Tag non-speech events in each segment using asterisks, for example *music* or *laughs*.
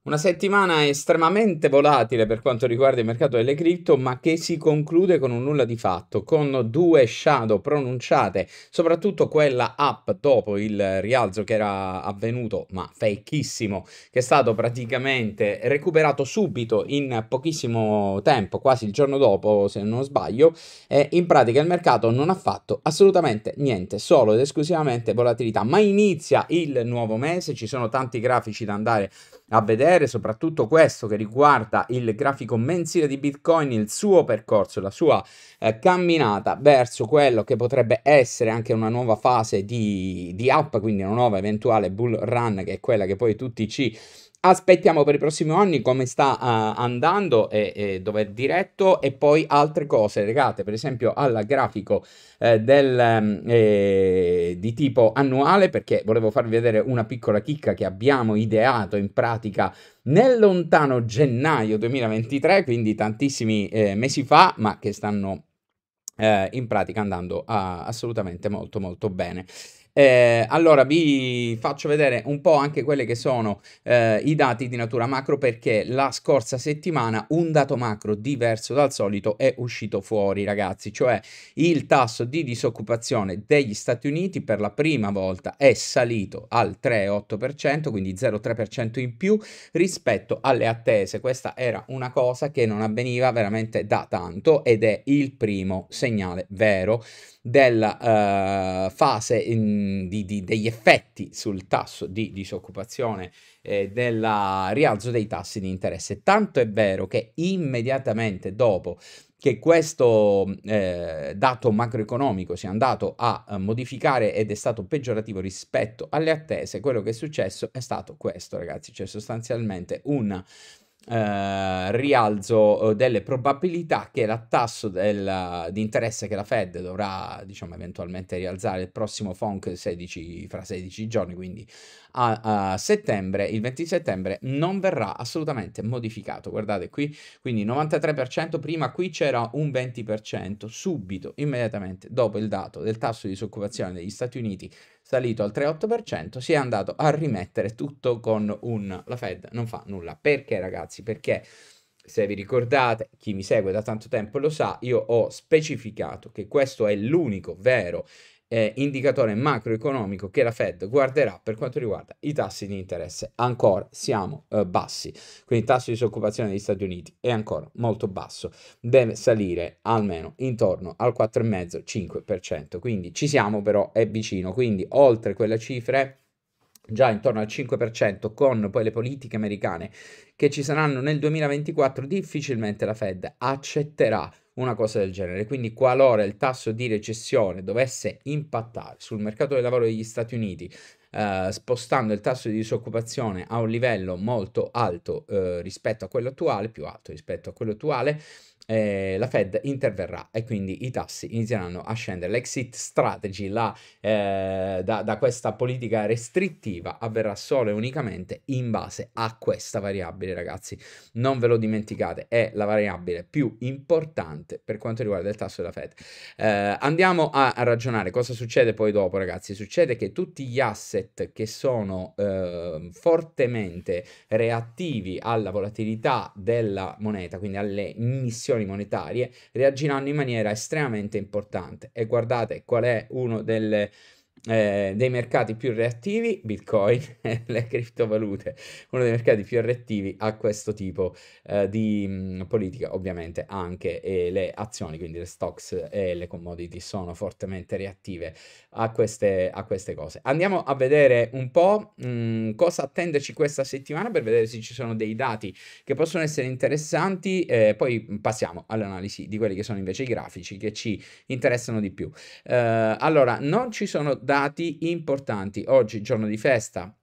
Una settimana estremamente volatile per quanto riguarda il mercato delle cripto, ma che si conclude con un nulla di fatto, con due shadow pronunciate, soprattutto quella up dopo il rialzo che era avvenuto, ma fakeissimo, che è stato praticamente recuperato subito in pochissimo tempo, quasi il giorno dopo se non sbaglio, e in pratica il mercato non ha fatto assolutamente niente, solo ed esclusivamente volatilità, ma inizia il nuovo mese, ci sono tanti grafici da andare a a vedere soprattutto questo che riguarda il grafico mensile di Bitcoin, il suo percorso, la sua eh, camminata verso quello che potrebbe essere anche una nuova fase di, di up, quindi una nuova eventuale bull run che è quella che poi tutti ci Aspettiamo per i prossimi anni come sta uh, andando e, e, dove è diretto e poi altre cose legate per esempio al grafico eh, del, mm, eh, di tipo annuale perché volevo farvi vedere una piccola chicca che abbiamo ideato in pratica nel lontano gennaio 2023 quindi tantissimi eh, mesi fa ma che stanno eh, in pratica andando a, ah, assolutamente molto molto bene. Eh, allora vi faccio vedere un po' anche quelli che sono eh, i dati di natura macro perché la scorsa settimana un dato macro diverso dal solito è uscito fuori ragazzi, cioè il tasso di disoccupazione degli Stati Uniti per la prima volta è salito al 3,8%, quindi 0,3% in più rispetto alle attese. Questa era una cosa che non avveniva veramente da tanto ed è il primo segnale vero della uh, fase in di, di, degli effetti sul tasso di disoccupazione eh, del rialzo dei tassi di interesse. Tanto è vero che immediatamente dopo che questo eh, dato macroeconomico sia andato a, eh, modificare ed è stato peggiorativo rispetto alle attese, quello che è successo è stato questo, ragazzi, cioè sostanzialmente un... Eh, rialzo eh, delle probabilità che il tasso del, di interesse che la Fed dovrà diciamo eventualmente rialzare il prossimo FONC 16, fra 16 giorni, quindi a, a, settembre, il 20 settembre, non verrà assolutamente modificato. Guardate qui, quindi 93%, prima qui c'era un 20%, subito, immediatamente dopo il dato del tasso di disoccupazione degli Stati Uniti salito al 3,8%, si è andato a rimettere tutto con un... La Fed non fa nulla. Perché ragazzi? Perché se vi ricordate, chi mi segue da tanto tempo lo sa, io ho specificato che questo è l'unico vero eh, indicatore macroeconomico che la Fed guarderà per quanto riguarda i tassi di interesse. Ancora siamo eh, bassi, quindi il tasso di disoccupazione degli Stati Uniti è ancora molto basso, deve salire almeno intorno al 4,5-5%, quindi ci siamo però, è vicino, quindi oltre quelle cifre già intorno al 5% con poi le politiche americane che ci saranno nel 2024, difficilmente la Fed accetterà una cosa del genere. Quindi qualora il tasso di recessione dovesse impattare sul mercato del lavoro degli Stati Uniti, eh, spostando il tasso di disoccupazione a un livello molto alto eh, rispetto a quello attuale, più alto rispetto a quello attuale, eh, la Fed interverrà e quindi i tassi inizieranno a scendere. L'exit strategy la, eh, da, da questa politica restrittiva avverrà solo e unicamente in base a questa variabile, ragazzi. Non ve lo dimenticate, è la variabile più importante per quanto riguarda il tasso della Fed. Eh, andiamo a, a, ragionare cosa succede poi dopo, ragazzi. Succede che tutti gli asset che sono eh, fortemente reattivi alla volatilità della moneta, quindi alle emissioni, istituzioni monetarie reagiranno in maniera estremamente importante. E guardate qual è uno delle eh, dei mercati più reattivi, Bitcoin, *laughs* e le criptovalute, uno dei mercati più reattivi a questo tipo eh, di mh, mm, politica, ovviamente anche eh, le azioni, quindi le stocks e le commodity sono fortemente reattive a queste, a queste cose. Andiamo a vedere un po' mh, mm, cosa attenderci questa settimana per vedere se ci sono dei dati che possono essere interessanti, eh, poi passiamo all'analisi di quelli che sono invece i grafici che ci interessano di più. Eh, allora, non ci sono dati importanti. Oggi giorno di festa,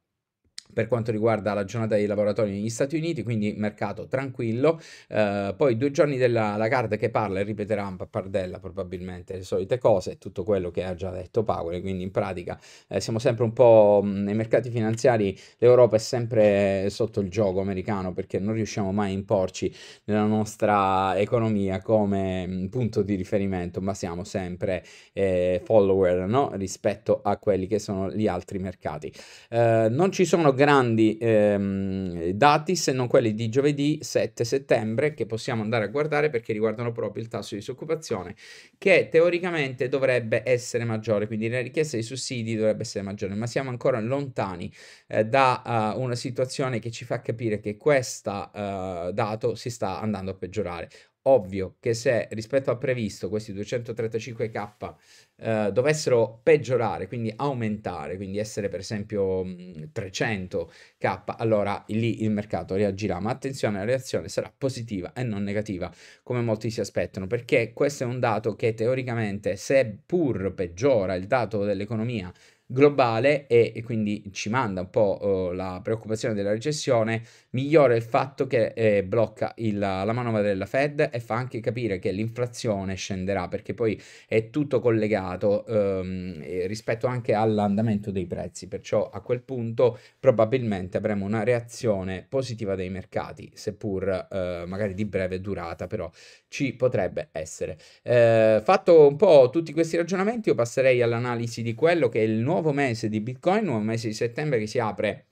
per quanto riguarda la giornata dei lavoratori negli Stati Uniti, quindi mercato tranquillo. Eh, poi due giorni della Lagarde che parla e ripeterà un pappardella probabilmente le solite cose, tutto quello che ha già detto Powell, quindi in pratica eh, siamo sempre un po' mm, nei mercati finanziari, l'Europa è sempre sotto il gioco americano perché non riusciamo mai a imporci nella nostra economia come mm, punto di riferimento, ma siamo sempre eh, follower no? rispetto a quelli che sono gli altri mercati. Eh, non ci sono grandi grandi ehm, dati se non quelli di giovedì 7 settembre che possiamo andare a guardare perché riguardano proprio il tasso di disoccupazione che teoricamente dovrebbe essere maggiore, quindi la richiesta di sussidi dovrebbe essere maggiore, ma siamo ancora lontani eh, da uh, una situazione che ci fa capire che questo uh, eh, dato si sta andando a peggiorare ovvio che se rispetto al previsto questi 235k eh, dovessero peggiorare, quindi aumentare, quindi essere per esempio 300k, allora lì il mercato reagirà, ma attenzione, la reazione sarà positiva e non negativa, come molti si aspettano, perché questo è un dato che teoricamente, seppur peggiora il dato dell'economia globale e, e quindi ci manda un po' eh, la preoccupazione della recessione, migliora il fatto che eh, blocca il, la manovra della Fed e fa anche capire che l'inflazione scenderà perché poi è tutto collegato ehm, rispetto anche all'andamento dei prezzi, perciò a quel punto probabilmente avremo una reazione positiva dei mercati, seppur eh, magari di breve durata, però ci potrebbe essere. Eh, fatto un po' tutti questi ragionamenti, io passerei all'analisi di quello che è il nuovo mese di Bitcoin, il nuovo mese di settembre che si apre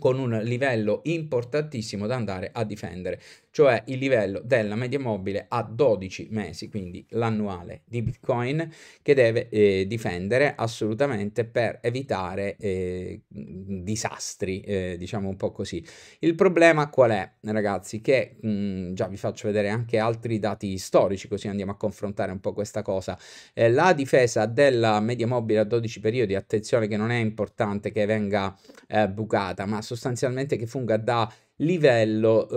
con un livello importantissimo da andare a difendere, cioè il livello della media mobile a 12 mesi, quindi l'annuale di Bitcoin, che deve eh, difendere assolutamente per evitare eh, disastri, eh, diciamo un po' così. Il problema qual è, ragazzi? Che mh, mm, già vi faccio vedere anche altri dati storici, così andiamo a confrontare un po' questa cosa. Eh, la difesa della media mobile a 12 periodi, attenzione che non è importante che venga eh, bucata, ma sostanzialmente che funga da livello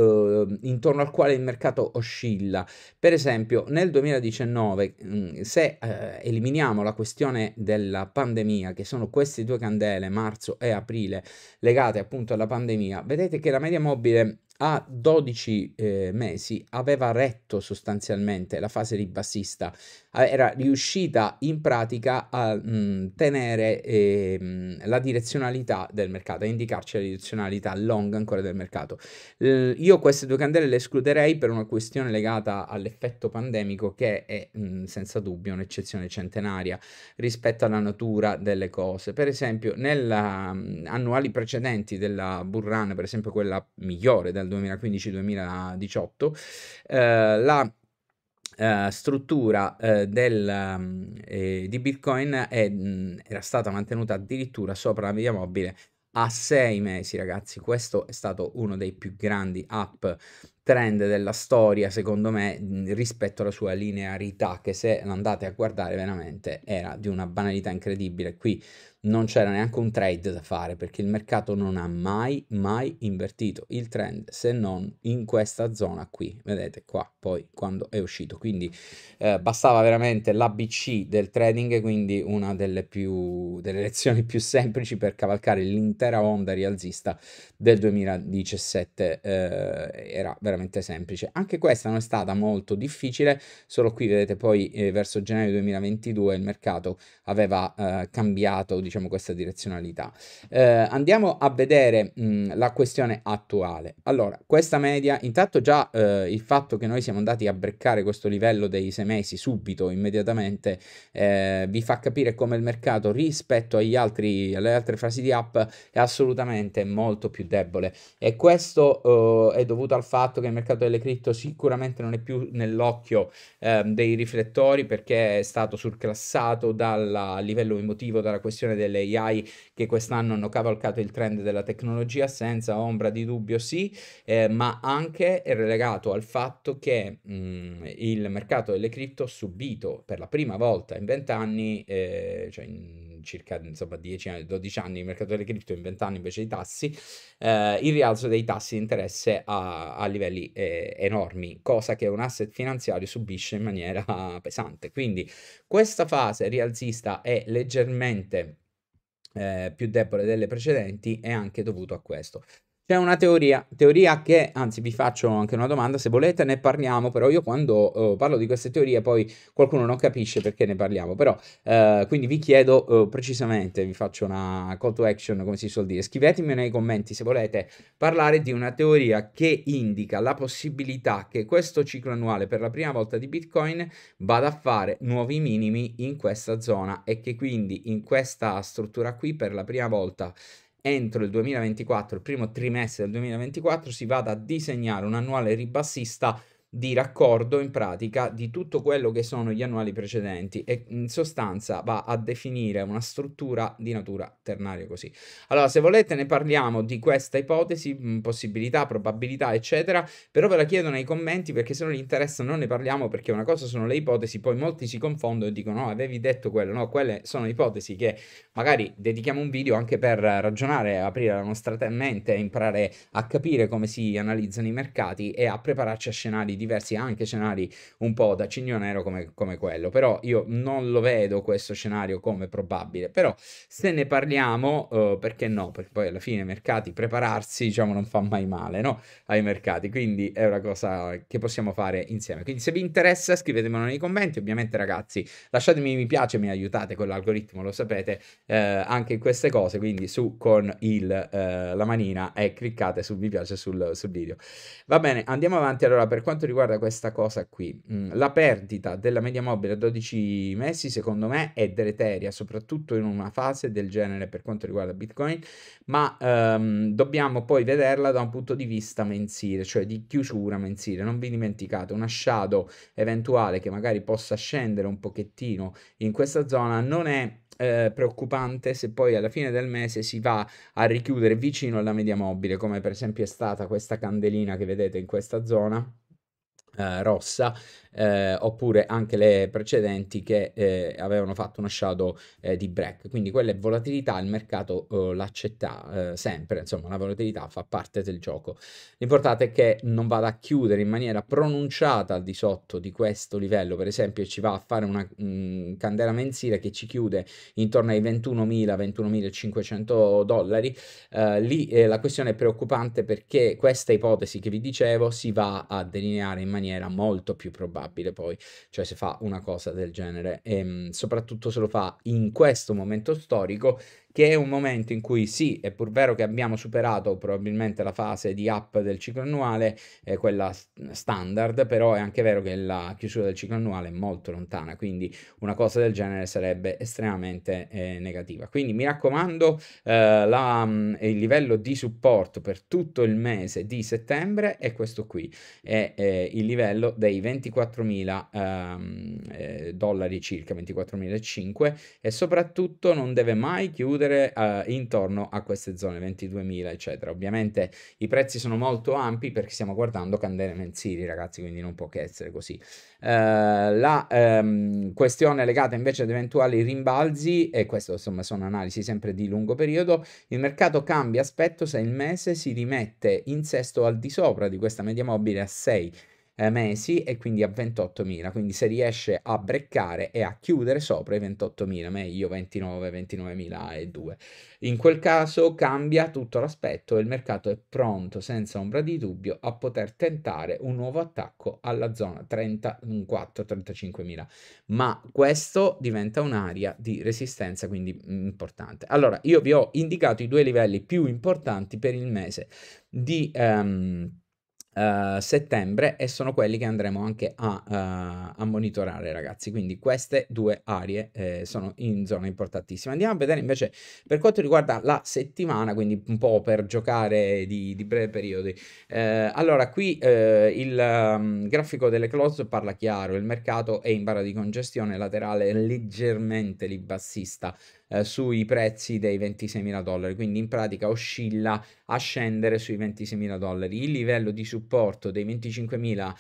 eh, intorno al quale il mercato oscilla. Per esempio, nel 2019, mhmm, se eh, eliminiamo la questione della pandemia, che sono queste due candele, marzo e aprile, legate appunto alla pandemia, vedete che la media mobile a 12 eh, mesi aveva retto sostanzialmente la fase di bassista, era riuscita in pratica a mh, mm, tenere eh, la direzionalità del mercato, a indicarci la direzionalità long ancora del mercato. Eh, io queste due candele le escluderei per una questione legata all'effetto pandemico che è mh, mm, senza dubbio un'eccezione centenaria rispetto alla natura delle cose. Per esempio, negli mm, annuali precedenti della Burran, per esempio quella migliore della dal 2015-2018, eh, la Uh, struttura uh, del, um, eh, di Bitcoin è, mh, mm, era stata mantenuta addirittura sopra la media mobile a sei mesi, ragazzi. Questo è stato uno dei più grandi up trend della storia, secondo me, mh, mm, rispetto alla sua linearità, che se andate a guardare veramente era di una banalità incredibile. Qui non c'era neanche un trade da fare perché il mercato non ha mai, mai invertito il trend se non in questa zona qui. Vedete qua poi quando è uscito. Quindi eh, bastava veramente l'ABC del trading, quindi una delle, più, delle lezioni più semplici per cavalcare l'intera onda rialzista del 2017. Eh, era veramente semplice. Anche questa non è stata molto difficile, solo qui vedete poi eh, verso gennaio 2022 il mercato aveva eh, cambiato, diciamo, diciamo, questa direzionalità. Eh, andiamo a vedere mh, la questione attuale. Allora, questa media, intanto già eh, il fatto che noi siamo andati a breccare questo livello dei sei mesi subito, immediatamente, eh, vi fa capire come il mercato rispetto agli altri, alle altre frasi di app è assolutamente molto più debole. E questo eh, è dovuto al fatto che il mercato delle cripto sicuramente non è più nell'occhio ehm, dei riflettori perché è stato surclassato dal livello emotivo, dalla questione dei delle AI che quest'anno hanno cavalcato il trend della tecnologia, senza ombra di dubbio sì, eh, ma anche è relegato al fatto che mh, mm, il mercato delle cripto ha subito per la prima volta in 20 anni, eh, cioè in circa insomma, 10, 12 anni, il mercato delle cripto in 20 anni invece i tassi, eh, il rialzo dei tassi di interesse a, a livelli eh, enormi, cosa che un asset finanziario subisce in maniera pesante. Quindi questa fase rialzista è leggermente eh, più debole delle precedenti è anche dovuto a questo. C'è una teoria, teoria che, anzi vi faccio anche una domanda, se volete ne parliamo, però io quando eh, parlo di queste teorie poi qualcuno non capisce perché ne parliamo, però eh, quindi vi chiedo eh, precisamente, vi faccio una call to action come si suol dire, scrivetemi nei commenti se volete parlare di una teoria che indica la possibilità che questo ciclo annuale per la prima volta di Bitcoin vada a fare nuovi minimi in questa zona e che quindi in questa struttura qui per la prima volta entro il 2024, il primo trimestre del 2024, si vada a disegnare un annuale ribassista di raccordo in pratica di tutto quello che sono gli annuali precedenti e in sostanza va a definire una struttura di natura ternaria così. Allora, se volete ne parliamo di questa ipotesi, possibilità, probabilità, eccetera, però ve la chiedo nei commenti perché se non vi interessa non ne parliamo perché una cosa sono le ipotesi, poi molti si confondono e dicono "No, avevi detto quello". No, quelle sono ipotesi che magari dedichiamo un video anche per ragionare, aprire la nostra mente, imparare a capire come si analizzano i mercati e a prepararci a scenari di diversi anche scenari un po' da cigno nero come, come quello, però io non lo vedo questo scenario come probabile, però se ne parliamo eh, perché no, perché poi alla fine i mercati prepararsi diciamo non fa mai male no? ai mercati, quindi è una cosa che possiamo fare insieme, quindi se vi interessa scrivetemelo nei commenti, ovviamente ragazzi lasciatemi mi piace, mi aiutate con l'algoritmo, lo sapete, eh, anche in queste cose, quindi su con il, eh, la manina e cliccate su mi piace sul, sul video. Va bene, andiamo avanti allora per quanto riguarda riguarda questa cosa qui, mm, la perdita della media mobile a 12 mesi secondo me è deleteria, soprattutto in una fase del genere per quanto riguarda Bitcoin, ma ehm, dobbiamo poi vederla da un punto di vista mensile, cioè di chiusura mensile. Non vi dimenticate, una shadow eventuale che magari possa scendere un pochettino in questa zona non è eh, preoccupante se poi alla fine del mese si va a richiudere vicino alla media mobile, come per esempio è stata questa candelina che vedete in questa zona eh, rossa eh, oppure anche le precedenti che eh, avevano fatto uno shadow eh, di break. Quindi quella è volatilità, il mercato eh, l'accetta eh, sempre, insomma la volatilità fa parte del gioco. L'importante è che non vada a chiudere in maniera pronunciata al di sotto di questo livello, per esempio ci va a fare una mh, mm, candela mensile che ci chiude intorno ai 21.000-21.500 dollari, eh, lì la questione è preoccupante perché questa ipotesi che vi dicevo si va a delineare in maniera molto più probabile introvabile poi, cioè se fa una cosa del genere, e ehm, soprattutto se lo fa in questo momento storico che è un momento in cui sì, è pur vero che abbiamo superato probabilmente la fase di up del ciclo annuale, eh, quella standard, però è anche vero che la chiusura del ciclo annuale è molto lontana, quindi una cosa del genere sarebbe estremamente eh, negativa. Quindi mi raccomando, eh, la, mm, il livello di supporto per tutto il mese di settembre è questo qui, è il livello dei 24.000 ehm, eh, dollari circa, 24.005 e soprattutto non deve mai chiudere chiudere eh, intorno a queste zone 22.000 eccetera ovviamente i prezzi sono molto ampi perché stiamo guardando candele mensili ragazzi quindi non può che essere così eh, la ehm, questione legata invece ad eventuali rimbalzi e questo insomma sono analisi sempre di lungo periodo il mercato cambia aspetto se il mese si rimette in sesto al di sopra di questa media mobile a 6 eh, mesi e quindi a 28.000, quindi se riesce a breccare e a chiudere sopra i 28.000, meglio 29, 29.002. In quel caso cambia tutto l'aspetto e il mercato è pronto, senza ombra di dubbio, a poter tentare un nuovo attacco alla zona 34-35.000, ma questo diventa un'area di resistenza quindi mm, importante. Allora, io vi ho indicato i due livelli più importanti per il mese di... Um, Uh, settembre e sono quelli che andremo anche a, uh, a monitorare ragazzi quindi queste due aree eh, sono in zona importantissima andiamo a vedere invece per quanto riguarda la settimana quindi un po' per giocare di, di breve periodi eh, allora qui eh, il um, grafico delle close parla chiaro il mercato è in barra di congestione laterale leggermente lì bassista eh, sui prezzi dei 26.000 dollari, quindi in pratica oscilla a scendere sui 26.000 dollari. Il livello di supporto dei 25.000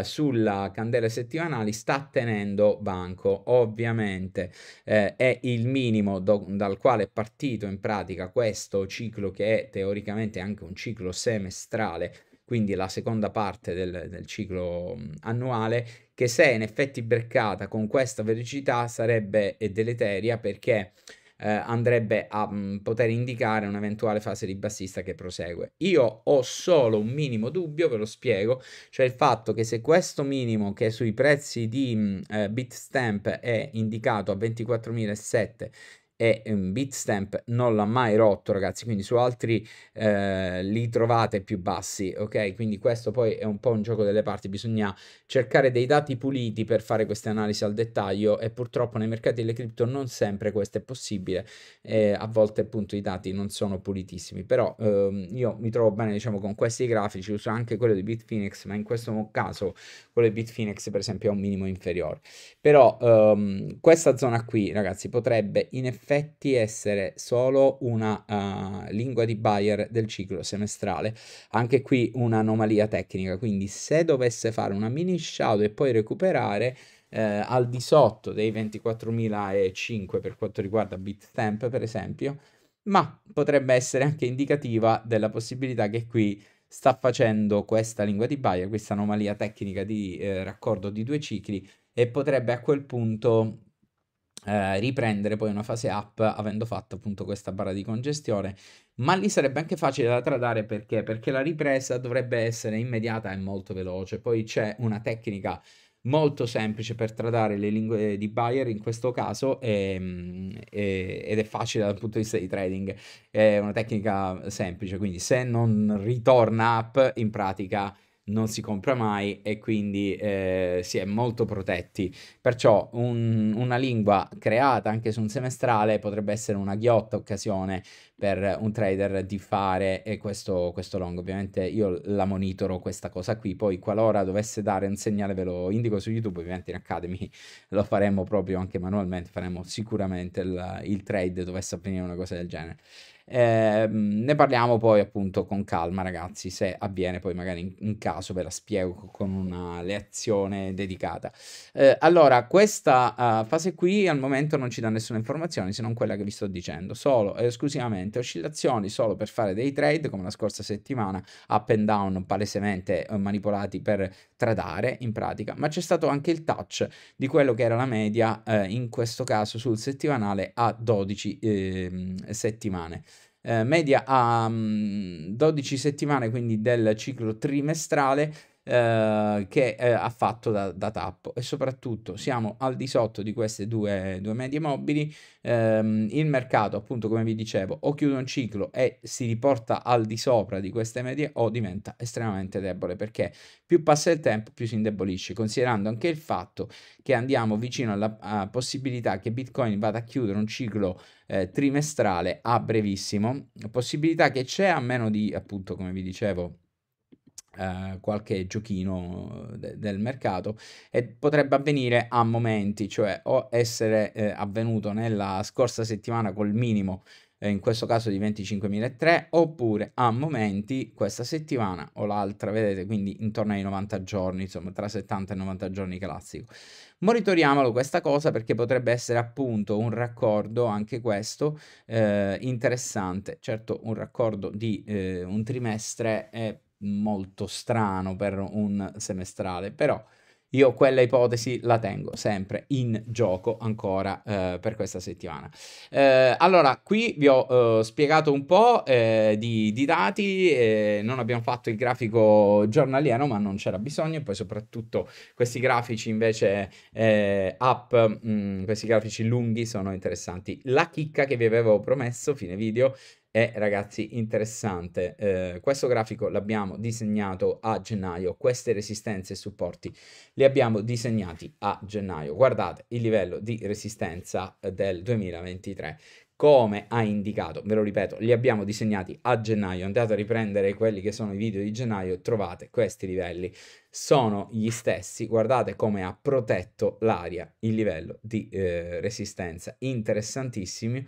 eh, sulla candela settimanale sta tenendo banco, ovviamente eh, è il minimo do- dal quale è partito in pratica questo ciclo che è teoricamente anche un ciclo semestrale quindi la seconda parte del, del ciclo annuale, che se in effetti breccata con questa velocità sarebbe eh, deleteria perché eh, andrebbe a mh, poter indicare un'eventuale fase di bassista che prosegue. Io ho solo un minimo dubbio, ve lo spiego, cioè il fatto che se questo minimo che sui prezzi di mh, eh, Bitstamp è indicato a 24.007 e un ehm, Bitstamp non l'ha mai rotto ragazzi quindi su altri eh, li trovate più bassi ok quindi questo poi è un po' un gioco delle parti bisogna cercare dei dati puliti per fare queste analisi al dettaglio e purtroppo nei mercati delle cripto non sempre questo è possibile eh, a volte appunto i dati non sono pulitissimi però ehm, io mi trovo bene diciamo con questi grafici uso anche quello di Bitfinex ma in questo caso quello di Bitfinex per esempio è un minimo inferiore però ehm, questa zona qui ragazzi potrebbe in effetti effetti essere solo una uh, lingua di Bayer del ciclo semestrale. Anche qui un'anomalia tecnica, quindi se dovesse fare una mini shadow e poi recuperare, eh, al di sotto dei 24.005 per quanto riguarda Bitstamp, per esempio, ma potrebbe essere anche indicativa della possibilità che qui sta facendo questa lingua di Bayer, questa anomalia tecnica di eh, raccordo di due cicli e potrebbe a quel punto eh, riprendere poi una fase up avendo fatto appunto questa barra di congestione ma lì sarebbe anche facile da tradare perché perché la ripresa dovrebbe essere immediata e molto veloce poi c'è una tecnica molto semplice per tradare le lingue di buyer in questo caso e, ehm, e, ed è facile dal punto di vista di trading è una tecnica semplice quindi se non ritorna up in pratica non si compra mai e quindi eh, si è molto protetti. Perciò un, una lingua creata anche su un semestrale potrebbe essere una ghiotta occasione per un trader di fare eh, questo, questo long. Ovviamente io la monitoro questa cosa qui, poi qualora dovesse dare un segnale ve lo indico su YouTube, ovviamente in Academy lo faremo proprio anche manualmente, faremo sicuramente il, il trade dovesse avvenire una cosa del genere. Eh, ne parliamo poi appunto con calma ragazzi, se avviene poi magari in, in caso ve la spiego con una lezione dedicata. Eh, allora, questa uh, fase qui al momento non ci dà nessuna informazione se non quella che vi sto dicendo, solo e esclusivamente oscillazioni solo per fare dei trade come la scorsa settimana, up and down palesemente eh, manipolati per tradare in pratica, ma c'è stato anche il touch di quello che era la media eh, in questo caso sul settimanale a 12 ehm, settimane eh, media a mh, mm, 12 settimane, quindi del ciclo trimestrale eh, che eh, ha fatto da, da, tappo e soprattutto siamo al di sotto di queste due, due medie mobili ehm, il mercato appunto come vi dicevo o chiude un ciclo e si riporta al di sopra di queste medie o diventa estremamente debole perché più passa il tempo più si indebolisce considerando anche il fatto che andiamo vicino alla possibilità che bitcoin vada a chiudere un ciclo eh, trimestrale a brevissimo, possibilità che c'è a meno di, appunto, come vi dicevo, eh, qualche giochino eh, de- del mercato e potrebbe avvenire a momenti, cioè o essere eh, avvenuto nella scorsa settimana col minimo eh, in questo caso di 25.003 oppure a momenti questa settimana o l'altra vedete quindi intorno ai 90 giorni insomma tra 70 e 90 giorni classico monitoriamolo questa cosa perché potrebbe essere appunto un raccordo anche questo eh, interessante certo un raccordo di eh, un trimestre è molto strano per un semestrale però io quella ipotesi la tengo sempre in gioco ancora eh, per questa settimana. Eh, allora, qui vi ho eh, spiegato un po' eh, di, di, dati, eh, non abbiamo fatto il grafico giornaliero, ma non c'era bisogno, e poi soprattutto questi grafici invece up, eh, mh, mm, questi grafici lunghi sono interessanti. La chicca che vi avevo promesso, fine video, è ragazzi interessante. Eh, questo grafico l'abbiamo disegnato a gennaio, queste resistenze e supporti li abbiamo disegnati a gennaio. Guardate il livello di resistenza eh, del 2023 come ha indicato, ve lo ripeto, li abbiamo disegnati a gennaio, andate a riprendere quelli che sono i video di gennaio, trovate questi livelli, sono gli stessi, guardate come ha protetto l'aria, il livello di eh, resistenza, interessantissimi,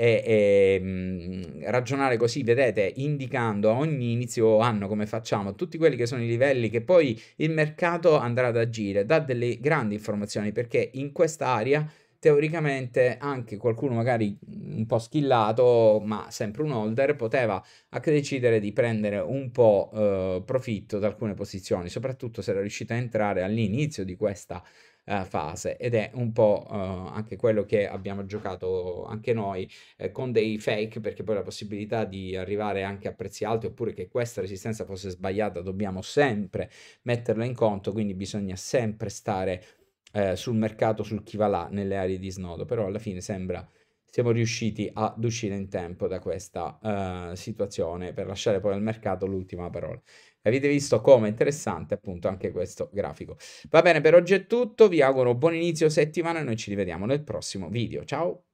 e, e mh, ragionare così, vedete, indicando a ogni inizio anno come facciamo tutti quelli che sono i livelli che poi il mercato andrà ad agire, dà delle grandi informazioni perché in questa area teoricamente anche qualcuno magari un po' schillato, ma sempre un holder, poteva anche decidere di prendere un po' eh, profitto da alcune posizioni, soprattutto se era riuscito a entrare all'inizio di questa eh, fase ed è un po' eh, anche quello che abbiamo giocato anche noi eh, con dei fake perché poi la possibilità di arrivare anche a prezzi alti oppure che questa resistenza fosse sbagliata dobbiamo sempre metterla in conto quindi bisogna sempre stare eh, sul mercato, sul chi va là nelle aree di snodo, però alla fine sembra siamo riusciti ad uscire in tempo da questa uh, situazione per lasciare poi al mercato l'ultima parola. Avete visto come è interessante appunto anche questo grafico. Va bene, per oggi è tutto, vi auguro buon inizio settimana e noi ci rivediamo nel prossimo video. Ciao!